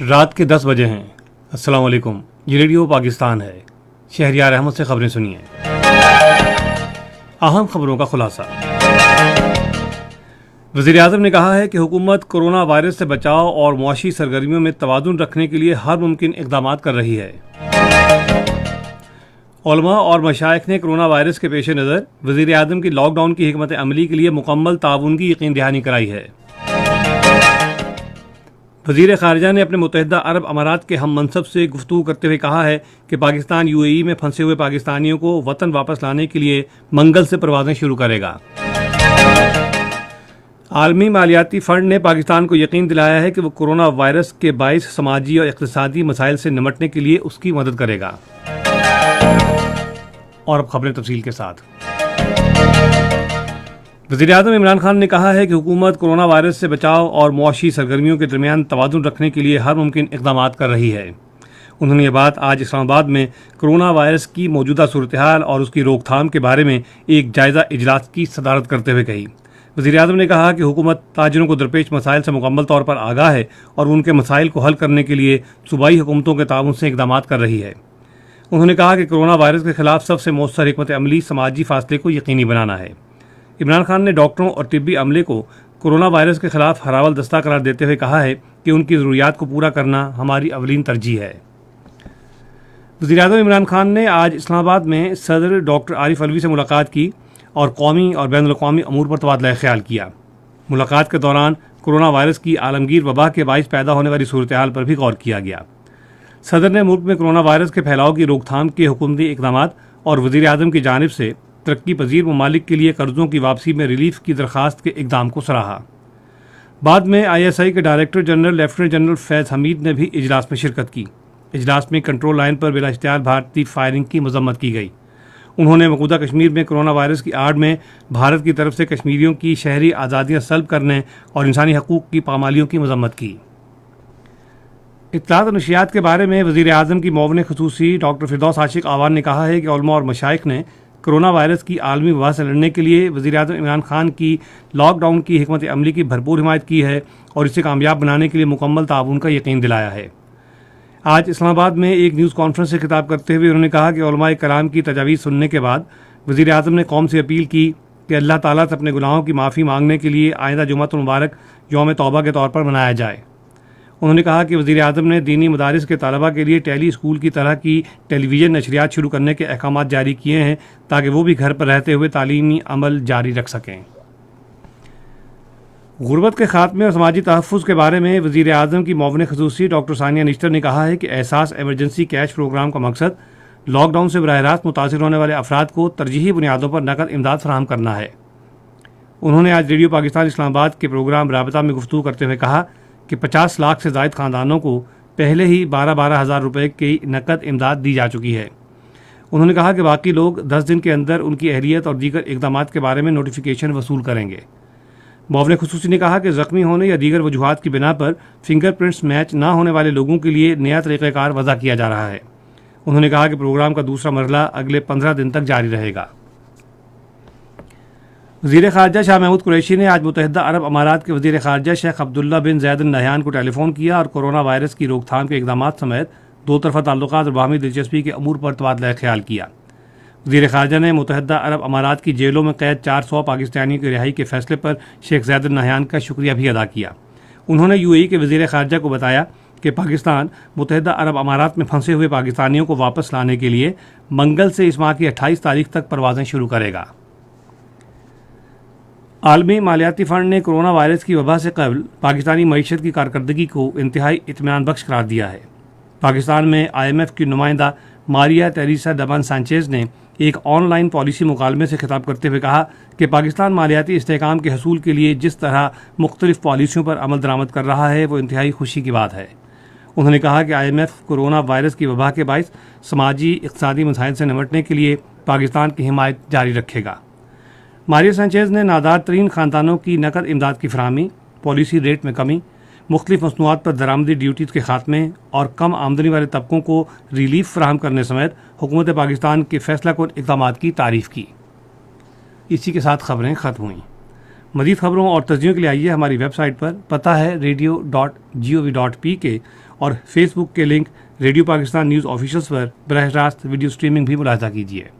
रात के दस बजे हैं अस्सलाम वालेकुम ये रेडियो पाकिस्तान है शहरियार अहमद से खबरें सुनिए अहम खबरों का खुलासा वजीर अजम ने कहा है कि हुकूमत कोरोना वायरस से बचाव और मुआशी सरगर्मियों में तोज़ुन रखने के लिए हर मुमकिन इकदाम कर रही है ओलमा और मशाइ ने कोरोना वायरस के पेश नज़र वजीर अजम की लॉकडाउन की हमत अमली के लिए मुकम्मल ताउन की यकीन दहानी कराई है वजीर खारजा ने अपने मुतहदा अरब अमारात के हम मनसब से गुफ्तु करते हुए कहा है कि पाकिस्तान यू ए में फंसे हुए पाकिस्तानियों को वतन वापस लाने के लिए मंगल से प्रवाजें शुरू करेगा आलमी मालियाती फ़ंड ने पाकिस्तान को यकीन दिलाया है कि वह कोरोना वायरस के बायस समाजी और इकतदी मसाइल से निमटने के लिए उसकी मदद करेगा और अब खबरें तफसील के साथ वजी अजम इमरान खान ने कहा है कि हुकूमत कोरोना वायरस से बचाव और मुआशी सरगर्मियों के दरमियान तोज़ुन रखने के लिए हर मुमकिन इकदाम कर रही है उन्होंने ये बात आज इस्लामाबाद में कोरोना वायरस की मौजूदा सूरत हाल और उसकी रोकथाम के बारे में एक जायज़ा इजलास की सदारत करते हुए कही वजी अजम ने कहा कि हुकूमत ताजरों को दरपेश मसाइल से मुकम्मल तौर पर आगाह है और उनके मसाइल को हल करने के लिए सूबाई हुकूमतों के ताउन से इकदाम कर रही है उन्होंने कहा कि कोरोना वायरस के खिलाफ सबसे मौसर हमत अमली समाजी फासले को यकीनी बनाना है इमरान खान ने डॉक्टरों और तिब्बी अमले को कोरोना वायरस के खिलाफ हरावल दस्ता करार देते हुए कहा है कि उनकी ज़रूरियात को पूरा करना हमारी अवलिन तरजीह है वजी अजम इमरान खान ने आज इस्लामाबाद में सदर डॉक्टर आरिफ अलवी से मुलाकात की और कौमी और बैन अवी अमूर पर तबादला ख्याल किया मुलाकात के दौरान कोरोना वायरस की आलमगीर वबा के बायस पैदा होने वाली सूरत हाल पर भी गौर किया गया सदर ने मुल्क में कोरोना वायरस के फैलाव की रोकथाम के हुकूमती इकदाम और वजी अजम की जानब से तरक्की पजीर ममालिक के लिए कर्ज़ों की वापसी में रिलीफ की दरख्वास्त के इकदाम को सराहा बाद में आईएसआई के director general lieutenant general Faiz Hameed ने भी इजलास में शिरकत की इजलास में कंट्रोल लाइन पर बिलाश्तार भारतीय फायरिंग की मजम्मत की गई उन्होंने मकूदा कश्मीर में कोरोना वायरस की आड़ में भारत की तरफ से कश्मीरियों की शहरी आज़ादियाँ सल्ब करने और इंसानी हकूक़ की पामालियों की मजम्मत की इतलात और नशियात के बारे में वजीर अजम की मौन खसूसी डॉक्टर फिरदौस आशिक आवान ने कहा है कि और मशाइ ने कोरोना वायरस की आलमी वबा से लड़ने के लिए वजी अजम इमरान खान की लॉकडाउन की हमत अमली की भरपूर हिमायत की है और इसे कामयाब बनाने के लिए मुकम्मल ताउन का यकीन दिलाया है आज इस्लामाबाद में एक न्यूज़ कॉन्फ्रेंस से खिताब करते हुए उन्होंने कहा कि उलमा कराम की तजावीज़ सुनने के बाद वजी अजम ने कौम से अपील की कि अल्लाह ताला से अपने गुनाहों की माफ़ी मांगने के लिए आयदा जुमत मुबारक योम तौबा के तौर पर मनाया जाए उन्होंने कहा कि वजी अजम ने दीनी मदारस के तलबा के लिए टेली स्कूल की तरह की टेलीविज़न नशरियात शुरू करने के अहकाम जारी किए हैं ताकि वो भी घर पर रहते हुए तालीमी अमल जारी रख सकें गुर्बत के खात्मे और समाजी तहफ़ के बारे में वज़ी अजम की मौन खसूसी डॉक्टर सानिया निश्तर ने कहा है कि एहसास एमरजेंसी कैश प्रोग्राम का मकसद लॉकडाउन से बरह रास्त मुतासर होने वाले अफराद को तरजीही बुनियादों पर नकद इमदाद फराम करना है उन्होंने आज रेडियो पाकिस्तान इस्लामाबाद के प्रोग्राम रबता में गुफ्तू करते हुए कहा कि 50 लाख से ज्यादा खानदानों को पहले ही बारह बारह हज़ार रुपये की नकद इमदाद दी जा चुकी है उन्होंने कहा कि बाकी लोग दस दिन के अंदर उनकी अहलियत और दीगर इकदाम के बारे में नोटिफिकेशन वसूल करेंगे मौवन खसूसी ने कहा कि ज़ख्मी होने या दीगर वजूहत की बिना पर फिंगरप्रिंट्स मैच ना होने वाले लोगों के लिए नया तरीक़ाकार वजह किया जा रहा है उन्होंने कहा कि प्रोग्राम का दूसरा मरला अगले पंद्रह दिन तक जारी रहेगा वजीर खारजा शाह महमूद कुरैशी ने आज मुतहदा अरब अमारात के वजीर खारजा शेख अब्दुल्ला बिन जैद नहान को टेलीफोन किया और कोरोना वायरस की रोकथाम के इकदाम समेत दो तरफा ताल्लुक और बाहमी दिलचस्पी के अमूर पर तबादला ख्याल किया वजीर खारजा ने मुतहदा अरब अमारात की जेलों में कैद चार सौ पाकिस्तानियों की रिहाई के फैसले पर शेख जैद नहान का शुक्रिया भी अदा किया उन्होंने यू ए के वजीर खारजा को बताया कि पाकिस्तान मुतहदा अरब अमारात में फंसे हुए पाकिस्तानियों को वापस लाने के लिए मंगल से इस माह की अट्ठाईस तारीख तक परवाजें शुरू करेगा आलमी मालियाती फंड ने कोरोना वायरस की वबा से कबल पाकिस्तानी मीशत की कारकर्दगी को इंतहाई इतमान बख्श करार दिया है पाकिस्तान में आई एम एफ की नुमाइंदा मारिया तेरीसा दबान सांचेज ने एक ऑनलाइन पॉलिसी मुकालमे से खिताब करते हुए कहा कि पाकिस्तान मालियाती इसकाम के हसूल के लिए जिस तरह मुख्तलिफ पॉलिसियों पर अमल दरामद कर रहा है वो इंतहाई खुशी की बात है उन्होंने कहा कि I M F coronavirus की वबा के बायस समाजी इकतदी मसाइल से निमटने के लिए पाकिस्तान की हिमायत जारी रखेगा मारियो सेंचेज़ ने नादार तरीन ख़ानदानों की नकद इमदाद की फरहमी पॉलिसी रेट में कमी मुख्त मसनूआत पर दरामदी ड्यूटीज़ के खात्मे और कम आमदनी वाले तबकों को रिलीफ फ्राहम करने समेत हुकूमत पाकिस्तान के फैसला कुन इकदाम की तारीफ की इसी के साथ खबरें ख़त्म हुई मजीद खबरों और तजियों के लिए आइए हमारी वेबसाइट पर पता है radio dot G O V dot P K और फेसबुक के link radio Pakistan news officials पर बरह रास्त वीडियो स्ट्रीमिंग भी मुलाजा कीजिए